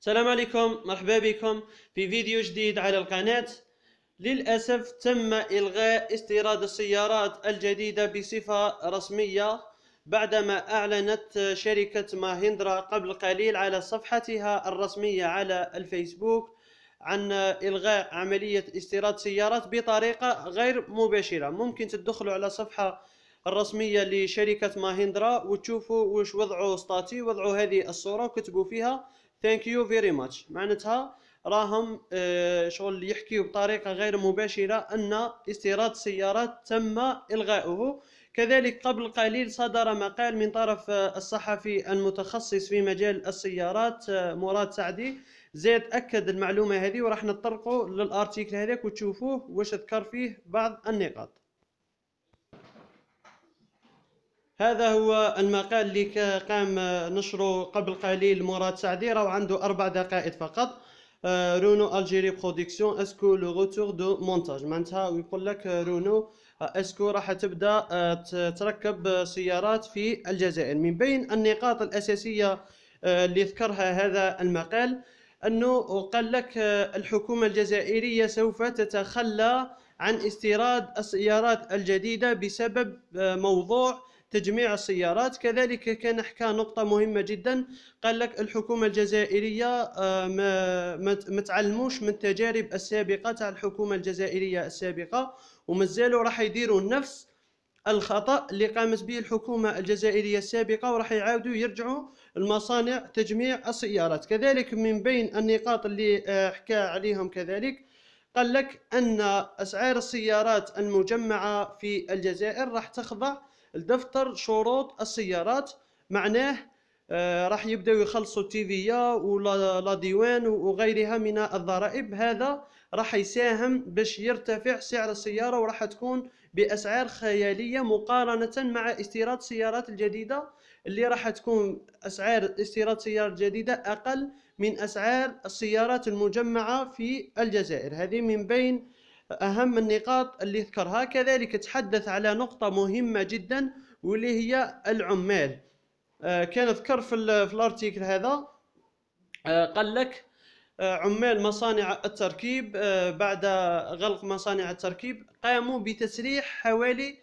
السلام عليكم مرحبا بكم في فيديو جديد على القناة للأسف تم إلغاء استيراد السيارات الجديدة بصفة رسمية بعدما أعلنت شركة ماهندرا قبل قليل على صفحتها الرسمية على الفيسبوك عن إلغاء عملية استيراد سيارات بطريقة غير مباشرة ممكن تدخلوا على صفحة الرسمية لشركة ماهندرا وتشوفوا واش وضعوا سطاتي وضعوا هذه الصورة وكتبوا فيها ثانك يو فيري ماتش معناتها راهم آه، شغل يحكيو بطريقه غير مباشره ان استيراد السيارات تم الغاؤه كذلك قبل قليل صدر مقال من طرف آه، الصحفي المتخصص في مجال السيارات آه، مراد سعدي زاد اكد المعلومه هذه وراح نطرقوا للارتيكل هذاك وتشوفوه واش ذكر فيه بعض النقاط هذا هو المقال اللي قام نشره قبل قليل مراد سعدي راه عنده اربع دقائق فقط آه، رونو الجيري برودكسيون اسكو لو روتور دو مونتاج معناتها يقول لك آه، رونو اسكو آه، راح تبدا تركب سيارات في الجزائر من بين النقاط الاساسيه اللي ذكرها هذا المقال انه قال لك الحكومه الجزائريه سوف تتخلى عن استيراد السيارات الجديده بسبب موضوع تجميع السيارات كذلك كان حكى نقطة مهمة جدا قال لك الحكومة الجزائرية آه، ما, ما تعلموش من التجارب السابقة تاع الحكومة الجزائرية السابقة ومازالوا راح يديروا نفس الخطأ اللي قامت به الحكومة الجزائرية السابقة وراح يعاودوا يرجعوا المصانع تجميع السيارات كذلك من بين النقاط اللي آه، حكى عليهم كذلك قال لك أن أسعار السيارات المجمعة في الجزائر راح تخضع لدفتر شروط السيارات معناه آه، راح يبداو يخلصوا التيفيا ولا ديوان وغيرها من الضرائب هذا راح يساهم باش يرتفع سعر السياره وراح تكون باسعار خياليه مقارنه مع استيراد السيارات الجديده اللي راح تكون اسعار استيراد سيارات جديده اقل من اسعار السيارات المجمعه في الجزائر هذه من بين أهم النقاط اللي ذكرها كذلك تحدث على نقطة مهمة جدا واللي هي العمال آه، كان ذكر في الارتيكل هذا آه، قال لك آه، عمال مصانع التركيب بعد غلق مصانع التركيب قاموا بتسريح حوالي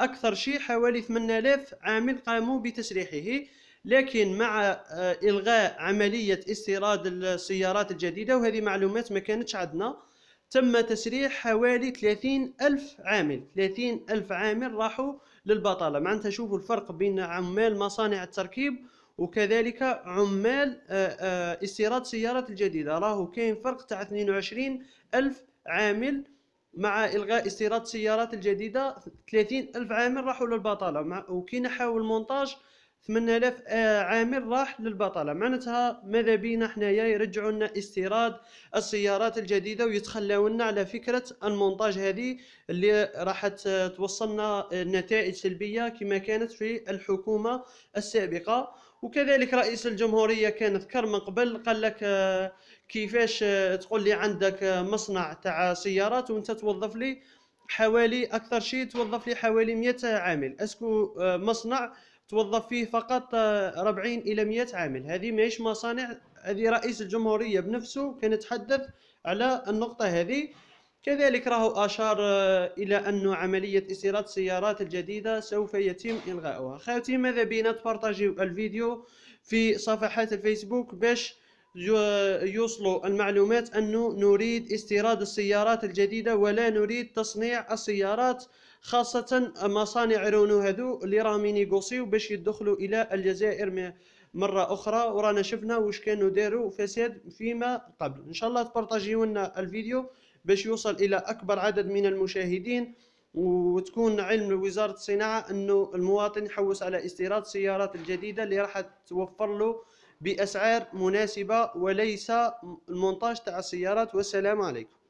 أكثر شيء حوالي 8000 عامل قاموا بتسريحه لكن مع إلغاء عملية استيراد السيارات الجديدة وهذه معلومات ما كانتش عندنا تم تسريح حوالي 30 ألف عامل 30 ألف عامل راحوا للبطالة معناتها شوفوا الفرق بين عمال مصانع التركيب وكذلك عمال آه، آه، استيراد السيارات الجديدة راهو كاين فرق تاع 22 ألف عامل مع إلغاء استيراد السيارات الجديدة 30 ألف عامل راحوا للبطالة وكي نحاو المونتاج 8000 آه، عامل راح للبطاله معناتها ماذا بينا حنايا يرجعوا لنا استيراد السيارات الجديده ويتخلاو لنا على فكره المونتاج هذه اللي راح توصلنا آه، نتائج سلبيه كما كانت في الحكومه السابقه وكذلك رئيس الجمهوريه كان ذكر من قبل قال لك آه، كيفاش تقول لي عندك مصنع تاع سيارات وانت توظف لي حوالي اكثر شيء توظف لي حوالي 100 عامل اسكو مصنع توظف فيه فقط 40 آه، الى 100 عامل هذه ماهيش مصانع هذه رئيس الجمهوريه بنفسه كان يتحدث على النقطه هذه كذلك راه اشار آه، الى ان عمليه استيراد السيارات الجديده سوف يتم الغائها خاوتي ماذا بينا تبارطاجيو الفيديو في صفحات الفيسبوك باش آه، يوصلوا المعلومات انه نريد استيراد السيارات الجديده ولا نريد تصنيع السيارات خاصه مصانع رونو هذو اللي راهم ينيغوسيو باش يدخلوا الى الجزائر مره اخرى ورانا شفنا واش كانوا داروا فساد فيما قبل ان شاء الله تبارطاجيو لنا الفيديو باش يوصل الى اكبر عدد من المشاهدين وتكون علم وزاره الصناعه انه المواطن يحوس على استيراد السيارات الجديده اللي راح توفر له باسعار مناسبه وليس المونتاج تاع السيارات والسلام عليكم